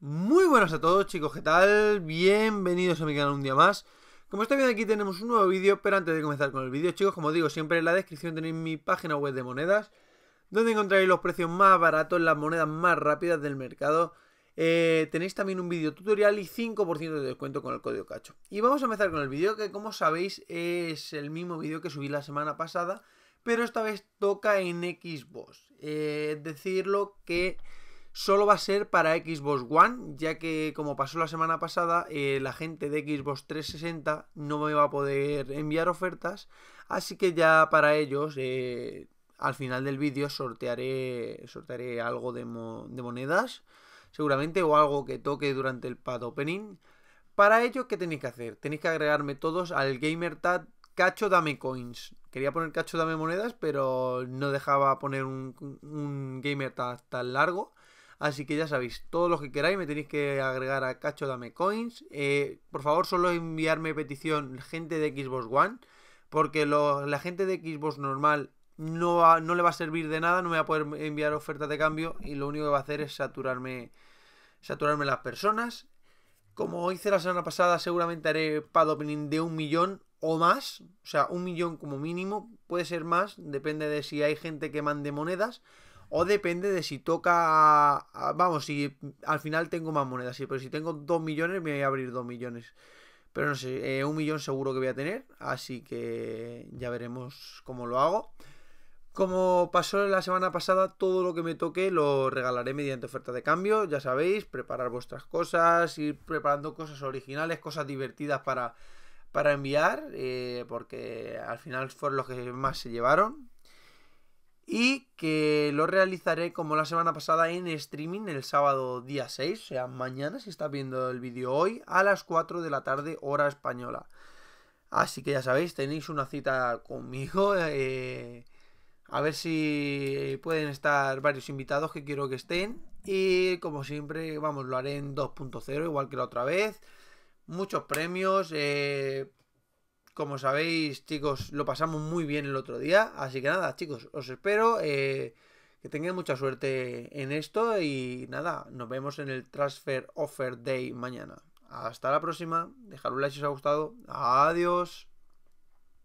Muy buenas a todos chicos, ¿qué tal? Bienvenidos a mi canal un día más Como estáis viendo aquí tenemos un nuevo vídeo, pero antes de comenzar con el vídeo chicos Como digo siempre en la descripción tenéis mi página web de monedas Donde encontraréis los precios más baratos, las monedas más rápidas del mercado eh, Tenéis también un vídeo tutorial y 5% de descuento con el código CACHO Y vamos a empezar con el vídeo que como sabéis es el mismo vídeo que subí la semana pasada Pero esta vez toca en Xbox eh, Es decirlo que solo va a ser para Xbox One, ya que como pasó la semana pasada, eh, la gente de Xbox 360 no me va a poder enviar ofertas, así que ya para ellos eh, al final del vídeo sortearé, sortearé algo de, monedas, seguramente, o algo que toque durante el pad opening. Para ello, ¿qué tenéis que hacer? Tenéis que agregarme todos al GamerTag Cacho Dame Coins. Quería poner Cacho Dame Monedas, pero no dejaba poner un, un GamerTag tan largo. Así que ya sabéis, todo lo que queráis me tenéis que agregar a Cacho Dame Coins. Eh, por favor, solo enviarme petición gente de Xbox One, porque la gente de Xbox normal no, le va a servir de nada, no me va a poder enviar ofertas de cambio y lo único que va a hacer es saturarme, saturarme las personas. Como hice la semana pasada, seguramente haré pad opening de un millón o más, o sea, un millón como mínimo, puede ser más, depende de si hay gente que mande monedas o depende de si toca. vamos, si al final tengo más monedas. pero si tengo 2 millones, me voy a abrir 2 millones. Pero no sé, eh, un millón seguro que voy a tener. Así que ya veremos cómo lo hago. Como pasó la semana pasada, todo lo que me toque lo regalaré mediante oferta de cambio. Ya sabéis, preparar vuestras cosas, ir preparando cosas originales, cosas divertidas para, para enviar. Eh, porque al final fueron los que más se llevaron y que lo realizaré como la semana pasada en streaming el sábado día 6, o sea, mañana si está viendo el vídeo hoy, a las 4 de la tarde hora española. Así que ya sabéis, tenéis una cita conmigo. Eh, a ver si pueden estar varios invitados que quiero que estén. Y como siempre, vamos, lo haré en 2.0, igual que la otra vez. Muchos premios. Eh, como sabéis, chicos, lo pasamos muy bien el otro día. Así que nada, chicos, os espero. Eh, que tengáis mucha suerte en esto. Y nada, nos vemos en el Transfer Offer Day mañana. Hasta la próxima. Dejad un like si os ha gustado. Adiós.